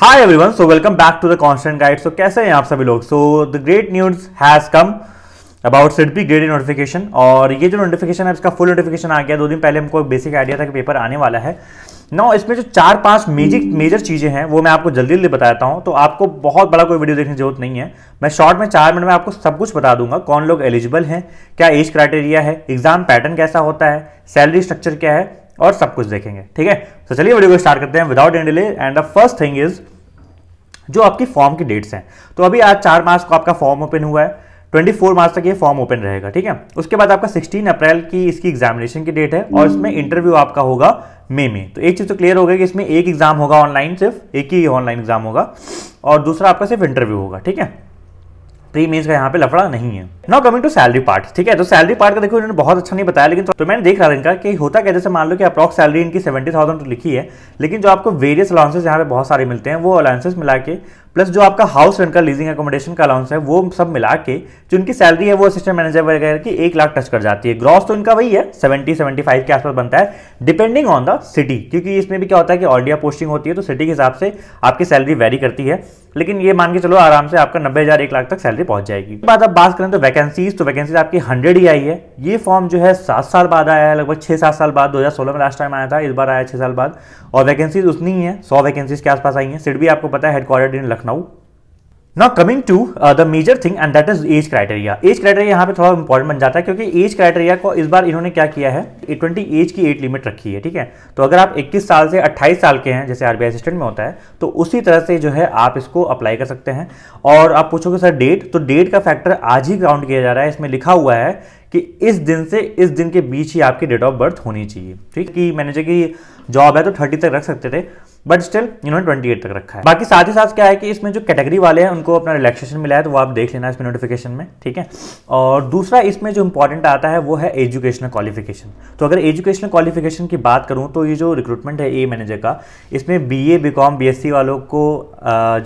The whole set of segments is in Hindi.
High everyone so welcome back to the constant guide so कैसे हैं आप सभी लोग so the great news has come about B great notification और ये जो नोटिफिकेशन है इसका फुल नोटिफिकेशन आ गया दो दिन पहले हमको एक बेसिक आइडिया था कि पेपर आने वाला है ना इसमें जो चार पांच मेजिक मेजर चीज़ें हैं वो मैं आपको जल्दी जल्दी बताता हूँ तो आपको बहुत बड़ा कोई वीडियो देखने की जरूरत नहीं है मैं शॉर्ट में चार मिनट में आपको सब कुछ बता दूंगा कौन लोग एलिजिबल हैं क्या एज क्राइटेरिया है एग्जाम पैटर्न कैसा होता है सैलरी स्ट्रक्चर क्या है और सब कुछ देखेंगे ठीक है तो चलिए वीडियो को स्टार्ट करते हैं without an delay and the first thing is जो आपकी फॉर्म की डेट्स हैं तो अभी आज चार मार्च को आपका फॉर्म ओपन हुआ है 24 मार्च तक ये फॉर्म ओपन रहेगा ठीक है उसके बाद आपका 16 अप्रैल की इसकी एग्जामिनेशन की डेट है और hmm. इसमें इंटरव्यू आपका होगा मई में, तो एक चीज़ तो क्लियर हो गया कि इसमें एक एग्जाम होगा ऑनलाइन सिर्फ एक ही ऑनलाइन एग्जाम होगा और दूसरा आपका सिर्फ इंटरव्यू होगा ठीक है प्री मेंस का यहाँ पे लफड़ा नहीं है नॉ कमिंग टू सैलरी पार्ट ठीक है तो सैलरी पार्ट का देखो इन्होंने बहुत अच्छा नहीं बताया लेकिन तो, तो मैंने देख रहा था इनका कि होता क्या जैसे मान लो कि अप्रॉक्स सैलरी इनकी सेवेंटी थाउजेंड तो लिखी है लेकिन जो आपको वेरियस अलाउंसेस यहाँ पे बहुत सारे मिलते हैं वो अलाउंसेस मिला के प्लस जो आपका हाउस रेंट का लीजिंग एकोमोडेशन का अलाउंस है वो सब मिला के जो उनकी सैलरी है वो असिस्टेंट मैनेजर वगैरह की एक लाख टच कर जाती है ग्रॉस तो इनका वही है सेवेंटी सेवेंटी फाइव के आसपास बनता है डिपेंडिंग ऑन द सिटी क्योंकि इसमें भी क्या होता है कि ऑडिया पोस्टिंग होती है तो सिटी के हिसाब से आपकी सैलरी वेरी करती है लेकिन ये मान के चलो आराम से आपका नब्बे हज़ार एक लाख तक सैलरी पहुंच जाएगी बाद आप बात करें तो वैकेंसीज तो वैकेंसीज आपकी हंड्रेड ही आई है ये फॉर्म जो है सात साल बाद आया है लगभग छह सात साल बाद 2016 में लास्ट टाइम आया था इस बार आया छह साल बाद और वैकेंसीज उतनी ही है सौ वैकेंसीज के आसपास आई है सिट भी आपको पता है headquarter in Lucknow now coming to the major thing and that is age criteria age criteria यहाँ पे थोड़ा इंपॉर्टेंट बन जाता है क्योंकि एज क्राइटेरिया को इस बार इन्होंने क्या किया है ट्वेंटी एज की एज लिमिट रखी है ठीक है तो अगर आप 21 साल से 28 साल के हैं जैसे आर बी में होता है तो उसी तरह से जो है आप इसको अप्लाई कर सकते हैं और आप पूछोगे सर डेट तो डेट का फैक्टर आज ही काउंट किया जा रहा है इसमें लिखा हुआ है कि इस दिन से इस दिन के बीच ही आपकी डेट ऑफ बर्थ होनी चाहिए ठीक कि मैंने जो कि जॉब है तो थर्टी तक रख सकते थे बट स्टिल इन्होंने ट्वेंटी एट तक रखा है बाकी साथ ही साथ क्या है कि इसमें जो कैटेगरी वाले हैं उनको अपना रिलैक्सेशन मिला है तो वो आप देख लेना इसमें नोटिफिकेशन में ठीक है और दूसरा इसमें जो इंपॉर्टेंट आता है वो है एजुकेशनल क्वालिफिकेशन तो अगर एजुकेशनल क्वालिफिकेशन की बात करूँ तो ये जो रिक्रूटमेंट है ए मैनेजर का इसमें B A B com B S C वालों को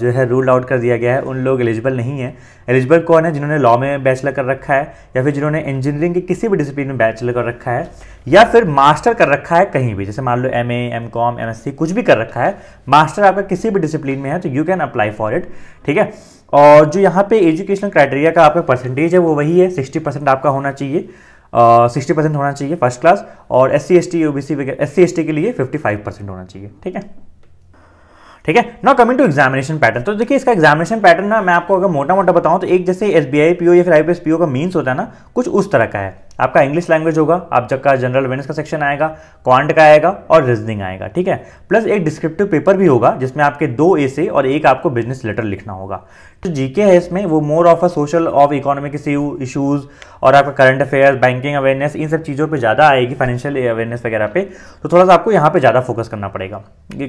जो है रूल आउट कर दिया गया है उन लोग एलिजिबल नहीं है एलिजिबल कौन है जिन्होंने लॉ में बैचलर कर रखा है या फिर जिन्होंने इंजीनियरिंग के किसी भी डिसिप्लिन में बैचलर कर रखा है या फिर मास्टर कर रखा है कहीं भी जैसे मान लो एम एमए एमकॉम एमएससी कुछ भी कर रखा है मास्टर आपका किसी भी डिसिप्लिन में है तो you can apply for it ठीक है और जो यहाँ पे एजुकेशनल क्राइटेरिया का आपका परसेंटेज है वो वही है सिक्सटी परसेंट आपका होना चाहिए सिक्सटी uh, परसेंट होना चाहिए फर्स्ट क्लास और S C S T O B C वगैरह एस सी एस टी के लिए फिफ्टी फाइव परसेंट होना चाहिए ठीक है ठीक है नॉ कमिंग टू एग्जामिनेशन पैटर्न तो देखिए इसका एग्जामिनेशन पैटर्न ना मैं आपको अगर मोटा मोटा बताऊं तो एक जैसे S B I P O या फिर I P S P O का मीन्स होता है ना कुछ उस तरह का है आपका इंग्लिश लैंग्वेज होगा आप जब का जनरल अवेयरनेस का सेक्शन आएगा क्वांट का आएगा और रीजनिंग आएगा ठीक है प्लस एक डिस्क्रिप्टिव पेपर भी होगा जिसमें आपके दो एसे और एक आपको बिजनेस लेटर लिखना होगा तो जीके है इसमें वो more of a social of economic issues और आपका करंट अफेयर बैंकिंग अवेयरनेस इन सब चीज़ों पर ज़्यादा आएगी फाइनेंशियल अवेयरनेस वगैरह पे तो थोड़ा सा आपको यहाँ पे ज़्यादा फोकस करना पड़ेगा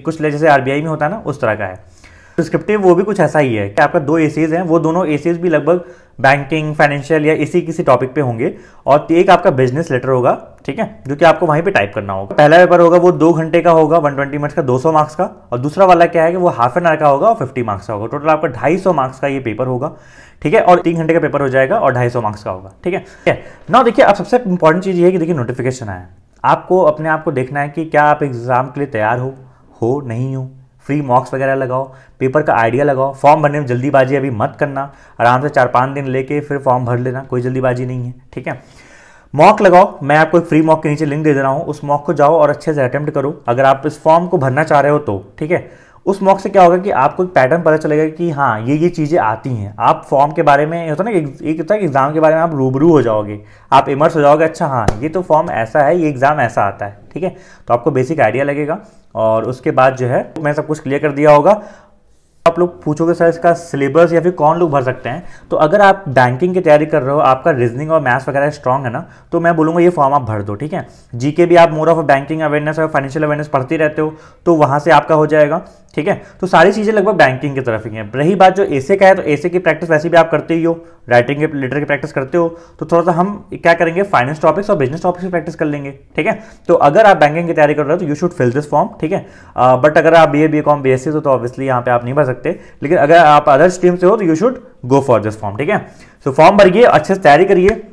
कुछ जैसे आरबीआई में होता है ना उस तरह का है डिस्क्रिप्टिव वो भी कुछ ऐसा ही है कि आपका दो एसीज हैं वो दोनों एसीज भी लगभग बैंकिंग फाइनेंशियल या इसी किसी टॉपिक पे होंगे और एक आपका बिजनेस लेटर होगा ठीक है जो कि आपको वहीं पे टाइप करना होगा पहला पेपर होगा वो दो घंटे का होगा 120 मिनट्स का 200 मार्क्स का और दूसरा वाला क्या है कि वो हाफ एन आवर का होगा और 50 मार्क्स का होगा टोटल आपका 250 मार्क्स का ये पेपर होगा ठीक है और तीन घंटे का पेपर हो जाएगा और ढाई मार्क्स का होगा ठीक है ना देखिए अब सबसे इंपॉर्टेंट चीज़ ये है कि देखिए नोटिफिकेशन आया आपको अपने आप को देखना है कि क्या आप एग्ज़ाम के लिए तैयार हो हो नहीं हो फ्री मॉक्स वगैरह लगाओ पेपर का आइडिया लगाओ फॉर्म भरने में जल्दीबाजी अभी मत करना आराम से चार पाँच दिन लेके फिर फॉर्म भर लेना कोई जल्दीबाजी नहीं है ठीक है मॉक लगाओ मैं आपको एक फ्री मॉक के नीचे लिंक दे दे रहा हूँ उस मॉक को जाओ और अच्छे से अटैम्प्ट करो अगर आप इस फॉर्म को भरना चाह रहे हो तो ठीक है उस मॉक से क्या होगा कि आपको एक पैटर्न पता चलेगा कि हाँ ये ये चीज़ें आती हैं आप फॉर्म के बारे में होता है ना एक होता है एग्ज़ाम के बारे में आप रूबरू हो जाओगे आप इमर्स हो जाओगे अच्छा हाँ ये तो फॉर्म ऐसा है ये एग्ज़ाम ऐसा आता है ठीक है तो आपको बेसिक आइडिया लगेगा और उसके बाद जो है मैं सब कुछ क्लियर कर दिया होगा आप लोग पूछोगे सर इसका सिलेबस या फिर कौन लोग भर सकते हैं तो अगर आप बैंकिंग की तैयारी कर रहे हो आपका रीजनिंग और मैथ्स वगैरह स्ट्रॉग है ना तो मैं बोलूँगा ये फॉर्म आप भर दो ठीक है जीके भी आप मोर ऑफ बैंकिंग अवेयरनेस और फाइनेंशियल अवेयरनेस पढ़ती रहते हो तो वहाँ से आपका हो जाएगा ठीक है तो सारी चीज़ें लगभग बैंकिंग की तरफ ही हैं रही बात जो एसे का है तो एसे की प्रैक्टिस वैसे भी आप करते ही हो राइटिंग के लेटर की प्रैक्टिस करते हो तो थोड़ा सा हम क्या करेंगे फाइनेंस टॉपिक्स और बिजनेस टॉपिक्स की प्रैक्टिस कर लेंगे ठीक है तो अगर आप बैंकिंग की तैयारी कर रहे हो तो you should fill this form ठीक है बट अगर आप B A B com B S C तो ऑब्वियसली यहाँ पे आप नहीं भर सकते सकते लेकिन अगर आप अदर स्ट्रीम से हो तो you should go for this form ठीक है सो फॉर्म भरिए अच्छे से तैयारी करिए